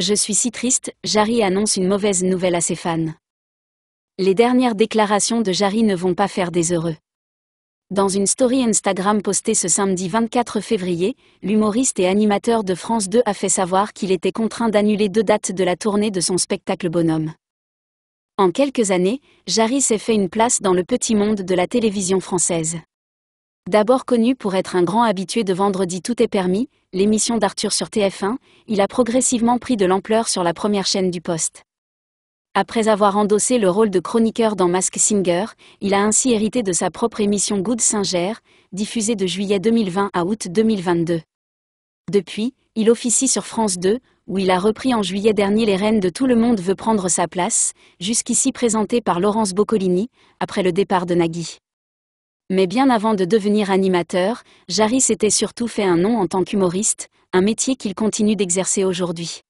Je suis si triste, Jarry annonce une mauvaise nouvelle à ses fans. Les dernières déclarations de Jarry ne vont pas faire des heureux. Dans une story Instagram postée ce samedi 24 février, l'humoriste et animateur de France 2 a fait savoir qu'il était contraint d'annuler deux dates de la tournée de son spectacle Bonhomme. En quelques années, Jarry s'est fait une place dans le petit monde de la télévision française. D'abord connu pour être un grand habitué de Vendredi Tout est permis, l'émission d'Arthur sur TF1, il a progressivement pris de l'ampleur sur la première chaîne du poste. Après avoir endossé le rôle de chroniqueur dans Mask Singer, il a ainsi hérité de sa propre émission Good Singer, diffusée de juillet 2020 à août 2022. Depuis, il officie sur France 2, où il a repris en juillet dernier les rênes de Tout le monde veut prendre sa place, jusqu'ici présenté par Laurence Boccolini, après le départ de Nagui. Mais bien avant de devenir animateur, Jarry s'était surtout fait un nom en tant qu'humoriste, un métier qu'il continue d'exercer aujourd'hui.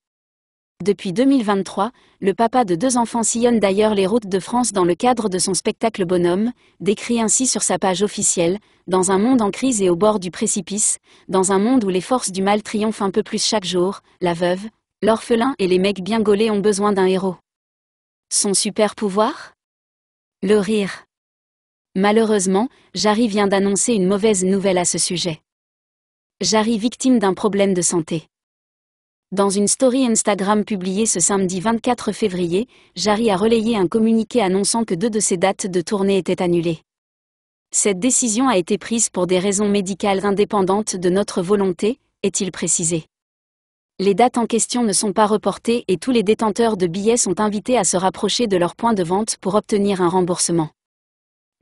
Depuis 2023, le papa de deux enfants sillonne d'ailleurs les routes de France dans le cadre de son spectacle Bonhomme, décrit ainsi sur sa page officielle, Dans un monde en crise et au bord du précipice, dans un monde où les forces du mal triomphent un peu plus chaque jour, la veuve, l'orphelin et les mecs bien gaulés ont besoin d'un héros. Son super pouvoir Le rire. Malheureusement, Jarry vient d'annoncer une mauvaise nouvelle à ce sujet. Jarry victime d'un problème de santé. Dans une story Instagram publiée ce samedi 24 février, Jarry a relayé un communiqué annonçant que deux de ses dates de tournée étaient annulées. Cette décision a été prise pour des raisons médicales indépendantes de notre volonté, est-il précisé. Les dates en question ne sont pas reportées et tous les détenteurs de billets sont invités à se rapprocher de leur point de vente pour obtenir un remboursement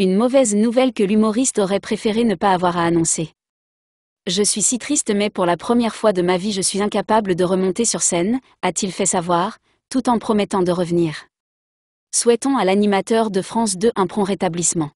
une mauvaise nouvelle que l'humoriste aurait préféré ne pas avoir à annoncer. Je suis si triste mais pour la première fois de ma vie je suis incapable de remonter sur scène, a-t-il fait savoir, tout en promettant de revenir. Souhaitons à l'animateur de France 2 un prompt rétablissement.